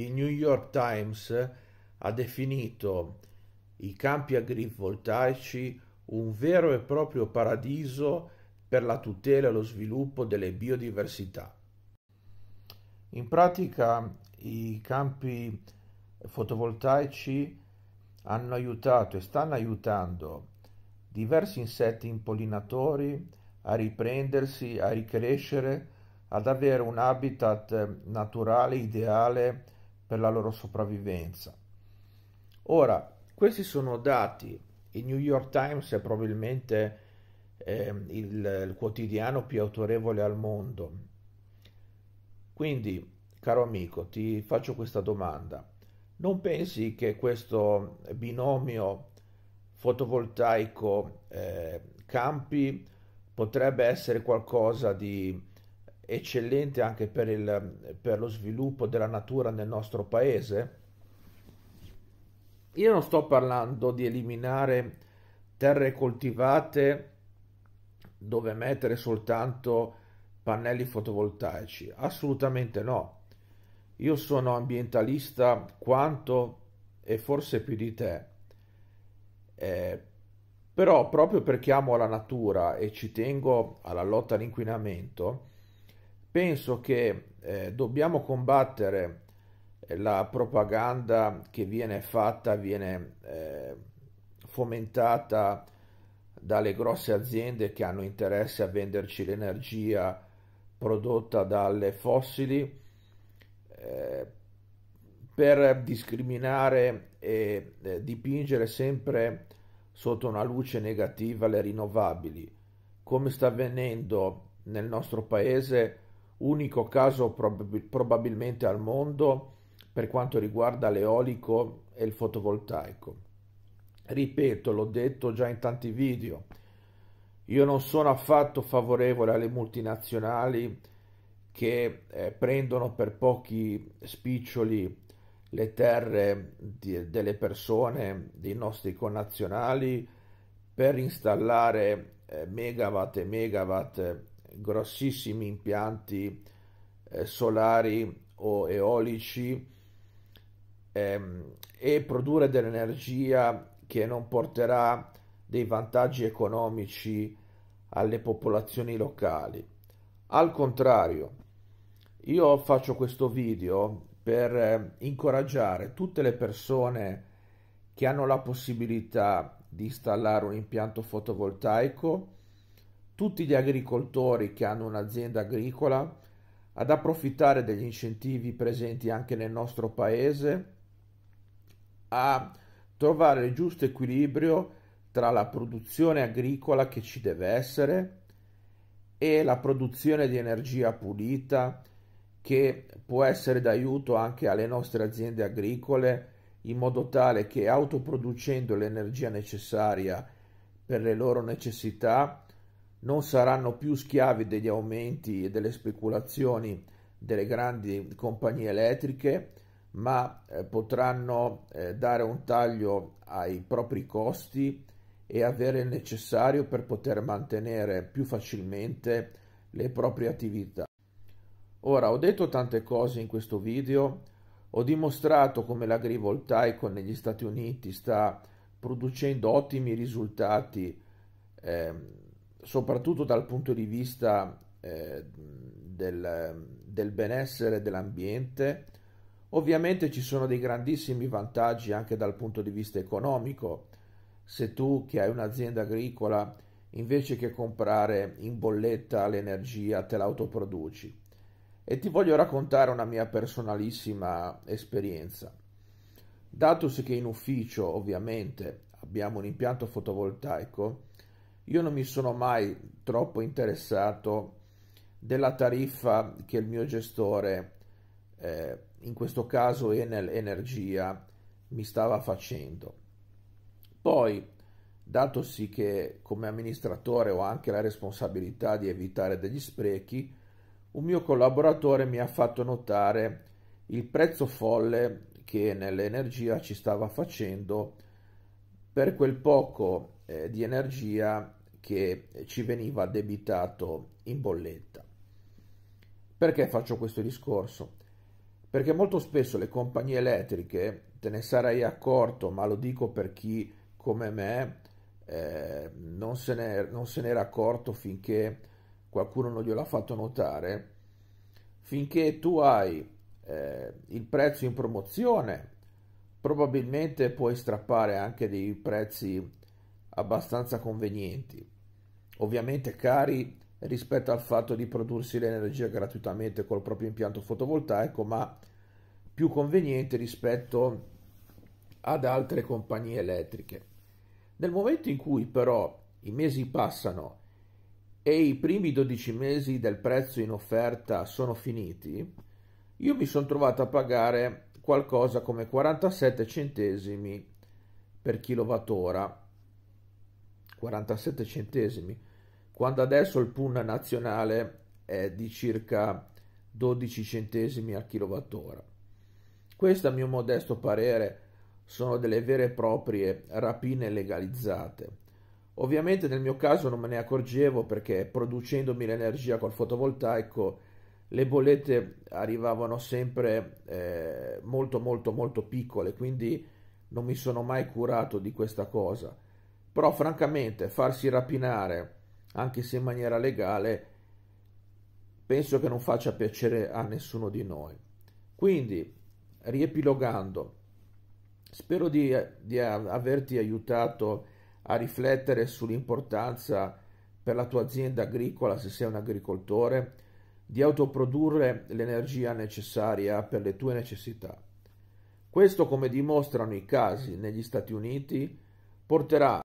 il New York Times ha definito i campi agrivoltaici un vero e proprio paradiso per la tutela e lo sviluppo delle biodiversità. In pratica i campi fotovoltaici hanno aiutato e stanno aiutando diversi insetti impollinatori a riprendersi, a ricrescere, ad avere un habitat eh, naturale ideale per la loro sopravvivenza. Ora, questi sono dati, il New York Times è probabilmente eh, il, il quotidiano più autorevole al mondo. Quindi, caro amico, ti faccio questa domanda. Non pensi che questo binomio fotovoltaico eh, campi potrebbe essere qualcosa di eccellente anche per, il, per lo sviluppo della natura nel nostro paese? Io non sto parlando di eliminare terre coltivate dove mettere soltanto pannelli fotovoltaici, assolutamente no. Io sono ambientalista quanto e forse più di te. Eh, però proprio perché amo la natura e ci tengo alla lotta all'inquinamento, penso che eh, dobbiamo combattere eh, la propaganda che viene fatta, viene eh, fomentata dalle grosse aziende che hanno interesse a venderci l'energia prodotta dalle fossili eh, per discriminare e eh, dipingere sempre sotto una luce negativa le rinnovabili, come sta avvenendo nel nostro paese unico caso prob- probabilmente al mondo per quanto riguarda l'eolico e il fotovoltaico. Ripeto, l'ho detto già in tanti video, io non sono affatto favorevole alle multinazionali che eh, prendono per pochi spiccioli le terre di, delle persone, dei nostri connazionali, per installare eh, megawatt e megawatt grossissimi impianti eh, solari o eolici ehm, e produrre dell'energia che non porterà dei vantaggi economici alle popolazioni locali. Al contrario, io faccio questo video per eh, incoraggiare tutte le persone che hanno la possibilità di installare un impianto fotovoltaico tutti gli agricoltori che hanno un'azienda agricola ad approfittare degli incentivi presenti anche nel nostro paese a trovare il giusto equilibrio tra la produzione agricola che ci deve essere e la produzione di energia pulita che può essere d'aiuto anche alle nostre aziende agricole in modo tale che autoproducendo l'energia necessaria per le loro necessità non saranno più schiavi degli aumenti e delle speculazioni delle grandi compagnie elettriche, ma eh, potranno eh, dare un taglio ai propri costi e avere il necessario per poter mantenere più facilmente le proprie attività. Ora, ho detto tante cose in questo video, ho dimostrato come l'agrivoltaico negli Stati Uniti sta producendo ottimi risultati eh, soprattutto dal punto di vista eh, del, del benessere dell'ambiente, ovviamente ci sono dei grandissimi vantaggi anche dal punto di vista economico. Se tu che hai un'azienda agricola, invece che comprare in bolletta l'energia, te l'autoproduci. E ti voglio raccontare una mia personalissima esperienza. Datosi che in ufficio ovviamente abbiamo un impianto fotovoltaico, io non mi sono mai troppo interessato della tariffa che il mio gestore, eh, in questo caso Enel Energia, mi stava facendo. Poi, datosi che come amministratore ho anche la responsabilità di evitare degli sprechi, un mio collaboratore mi ha fatto notare il prezzo folle che nell'energia ci stava facendo per quel poco eh, di energia che ci veniva debitato in bolletta. Perché faccio questo discorso? Perché molto spesso le compagnie elettriche, te ne sarai accorto, ma lo dico per chi come me eh, non, se ne, non se n'era accorto finché qualcuno non gliel'ha fatto notare, finché tu hai eh, il prezzo in promozione, probabilmente puoi strappare anche dei prezzi abbastanza convenienti, ovviamente cari rispetto al fatto di prodursi l'energia gratuitamente col proprio impianto fotovoltaico, ma più convenienti rispetto ad altre compagnie elettriche. Nel momento in cui però i mesi passano e i primi 12 mesi del prezzo in offerta sono finiti, io mi sono trovato a pagare qualcosa come 47 centesimi per kilowattora 47 centesimi, quando adesso il PUN nazionale è di circa 12 centesimi al kilowattora. Questo, a mio modesto parere, sono delle vere e proprie rapine legalizzate. Ovviamente nel mio caso non me ne accorgevo perché producendomi l'energia col fotovoltaico le bollette arrivavano sempre eh, molto molto molto piccole, quindi non mi sono mai curato di questa cosa. Però francamente farsi rapinare, anche se in maniera legale, penso che non faccia piacere a nessuno di noi. Quindi, riepilogando, spero di, di averti aiutato a riflettere sull'importanza per la tua azienda agricola, se sei un agricoltore, di autoprodurre l'energia necessaria per le tue necessità. Questo, come dimostrano i casi negli Stati Uniti, porterà